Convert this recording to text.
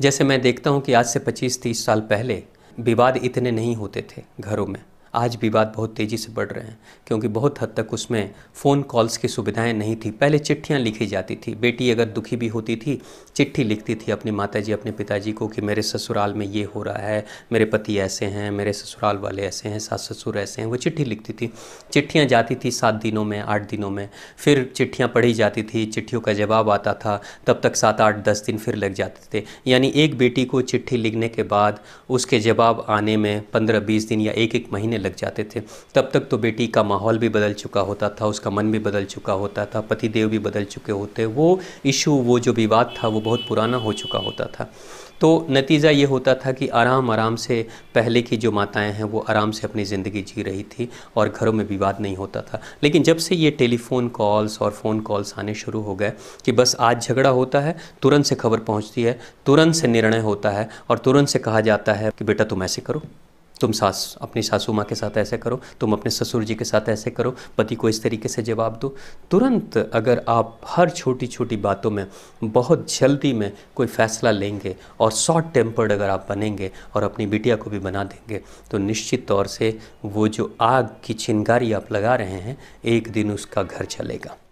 जैसे मैं देखता हूँ कि आज से 25-30 साल पहले विवाद इतने नहीं होते थे घरों में आज विवाद बहुत तेज़ी से बढ़ रहे हैं क्योंकि बहुत हद तक उसमें फ़ोन कॉल्स की सुविधाएं नहीं थी पहले चिट्ठियां लिखी जाती थी बेटी अगर दुखी भी होती थी चिट्ठी लिखती थी अपनी माता जी अपने पिताजी को कि मेरे ससुराल में ये हो रहा है मेरे पति ऐसे हैं मेरे ससुराल वाले ऐसे हैं सास ससुर ऐसे हैं वो चिट्ठी लिखती थी चिट्ठियाँ जाती थी सात दिनों में आठ दिनों में फिर चिट्ठियाँ पढ़ी जाती थी चिट्ठियों का जवाब आता था तब तक सात आठ दस दिन फिर लग जाते थे यानी एक बेटी को चिट्ठी लिखने के बाद उसके जवाब आने में पंद्रह बीस दिन या एक एक महीने करने लग जाते थे तब तक तो बेटी का माहौल भी बदल चुका होता था उसका मन भी बदल चुका होता था पतिदेव भी बदल चुके होते वो इशू वो जो विवाद था वो बहुत पुराना हो चुका होता था तो नतीजा ये होता था कि आराम आराम से पहले की जो माताएं हैं वो आराम से अपनी ज़िंदगी जी रही थी और घरों में विवाद नहीं होता था लेकिन जब से ये टेलीफ़ोन कॉल्स और फ़ोन कॉल्स आने शुरू हो गए कि बस आज झगड़ा होता है तुरंत से खबर पहुंचती है तुरंत से निर्णय होता है और तुरंत से कहा जाता है कि बेटा तुम ऐसे करो तुम सास अपनी सासू माँ के साथ ऐसे करो तुम अपने ससुर जी के साथ ऐसे करो पति को इस तरीके से जवाब दो तुरंत अगर आप हर छोटी छोटी बातों में बहुत जल्दी में कोई फैसला लेंगे और शॉर्ट टेम्पर्ड अगर आप बनेंगे और अपनी बिटिया को भी बना देंगे तो निश्चित तौर से वो जो आग की चिंगारी आप लगा रहे हैं एक दिन उसका घर चलेगा